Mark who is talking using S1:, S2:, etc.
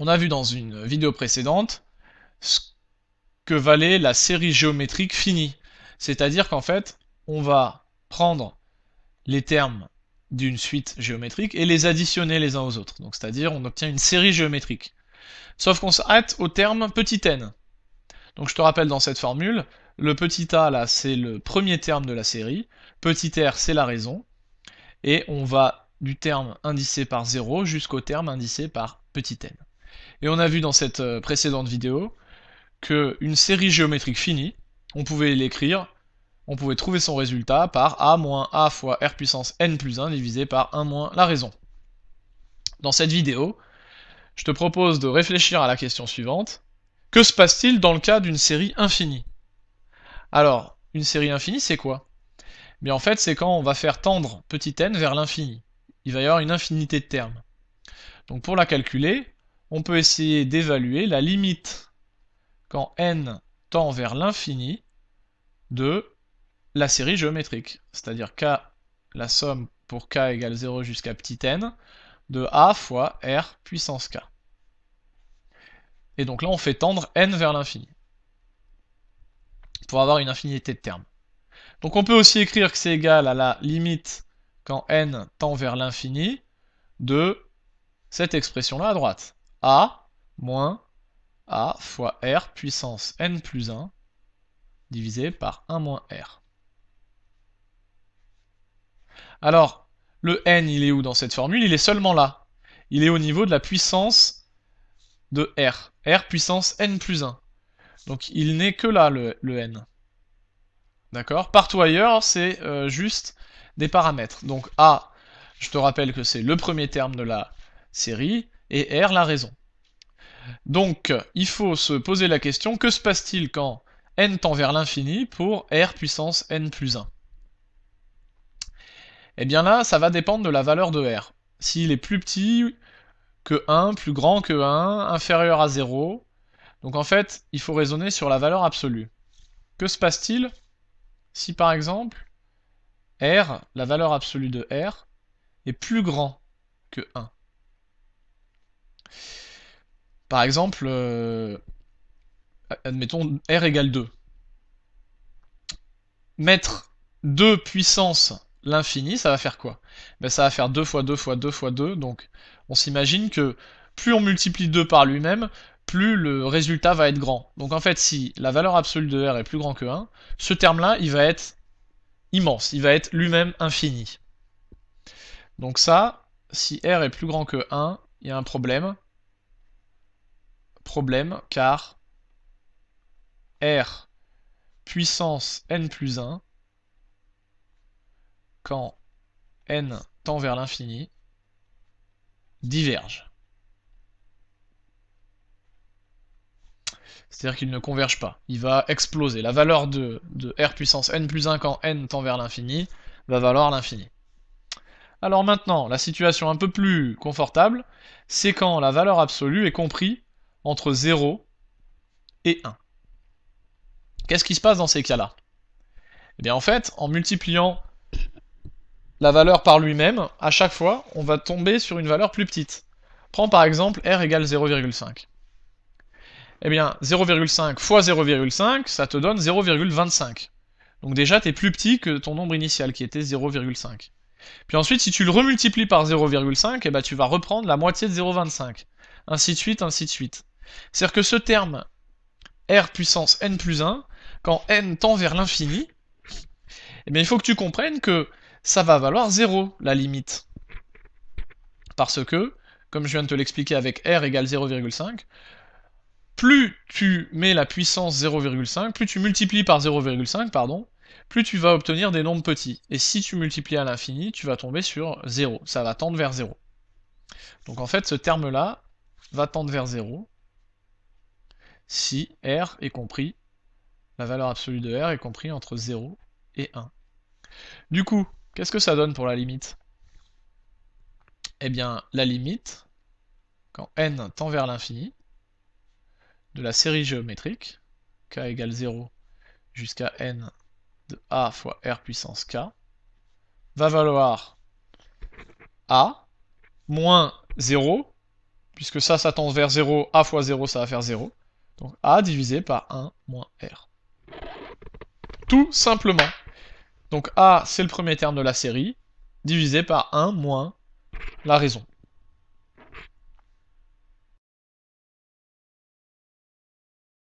S1: On a vu dans une vidéo précédente ce que valait la série géométrique finie. C'est-à-dire qu'en fait, on va prendre les termes d'une suite géométrique et les additionner les uns aux autres. Donc c'est-à-dire on obtient une série géométrique. Sauf qu'on s'arrête au terme petit n. Donc je te rappelle dans cette formule, le petit a là c'est le premier terme de la série, petit r c'est la raison, et on va du terme indicé par 0 jusqu'au terme indicé par petit n. Et on a vu dans cette euh, précédente vidéo qu'une série géométrique finie, on pouvait l'écrire, on pouvait trouver son résultat par a moins a fois r puissance n plus 1 divisé par 1 moins la raison. Dans cette vidéo, je te propose de réfléchir à la question suivante. Que se passe-t-il dans le cas d'une série infinie Alors, une série infinie, c'est quoi Bien en fait, c'est quand on va faire tendre petit n vers l'infini. Il va y avoir une infinité de termes. Donc pour la calculer, on peut essayer d'évaluer la limite quand n tend vers l'infini de la série géométrique, c'est-à-dire k, la somme pour k égale 0 jusqu'à petit n, de a fois r puissance k. Et donc là, on fait tendre n vers l'infini, pour avoir une infinité de termes. Donc on peut aussi écrire que c'est égal à la limite quand n tend vers l'infini de cette expression-là à droite a moins a fois r puissance n plus 1 divisé par 1 moins r. Alors, le n, il est où dans cette formule Il est seulement là. Il est au niveau de la puissance de r. r puissance n plus 1. Donc il n'est que là, le, n. D'accord Partout ailleurs, c'est euh, juste des paramètres. Donc a, je te rappelle que c'est le premier terme de la série et R la raison. Donc, il faut se poser la question, que se passe-t-il quand n tend vers l'infini pour r puissance n plus 1 Eh bien là, ça va dépendre de la valeur de r. S'il est plus petit que 1, plus grand que 1, inférieur à 0, donc en fait, il faut raisonner sur la valeur absolue. Que se passe-t-il si par exemple r, la valeur absolue de r, est plus grand que 1 par exemple, euh, admettons R égale 2. Mettre 2 puissance l'infini, ça va faire quoi ben, Ça va faire 2 fois 2 fois 2 fois 2. Donc on s'imagine que plus on multiplie 2 par lui-même, plus le résultat va être grand. Donc en fait, si la valeur absolue de R est plus grand que 1, ce terme-là, il va être immense, il va être lui-même infini. Donc ça, si R est plus grand que 1, il y a un problème problème car R puissance n plus 1 quand n tend vers l'infini diverge. C'est-à-dire qu'il ne converge pas, il va exploser. La valeur de, de r puissance n plus 1 quand n tend vers l'infini va valoir l'infini. Alors maintenant, la situation un peu plus confortable, c'est quand la valeur absolue est comprise entre 0 et 1. Qu'est-ce qui se passe dans ces cas-là eh bien en fait, en multipliant la valeur par lui-même, à chaque fois, on va tomber sur une valeur plus petite. Prends par exemple r égale 0,5. Eh bien 0,5 fois 0,5, ça te donne 0,25. Donc déjà, tu es plus petit que ton nombre initial qui était 0,5. Puis ensuite, si tu le remultiplies par 0,5, eh ben, tu vas reprendre la moitié de 0,25. Ainsi de suite, ainsi de suite. C'est-à-dire que ce terme R puissance n plus 1, quand n tend vers l'infini, eh il faut que tu comprennes que ça va valoir 0, la limite. Parce que, comme je viens de te l'expliquer avec R égale 0,5, plus tu mets la puissance 0,5, plus tu multiplies par 0,5, pardon, plus tu vas obtenir des nombres petits. Et si tu multiplies à l'infini, tu vas tomber sur 0. Ça va tendre vers 0. Donc en fait, ce terme-là va tendre vers 0 si R est compris, la valeur absolue de R est compris entre 0 et 1. Du coup, qu'est-ce que ça donne pour la limite Eh bien, la limite, quand n tend vers l'infini, de la série géométrique, k égale 0 jusqu'à n de a fois r puissance k, va valoir a moins 0, puisque ça, ça tend vers 0, a fois 0, ça va faire 0, donc A divisé par 1 moins R. Tout simplement. Donc A, c'est le premier terme de la série, divisé par 1 moins la raison.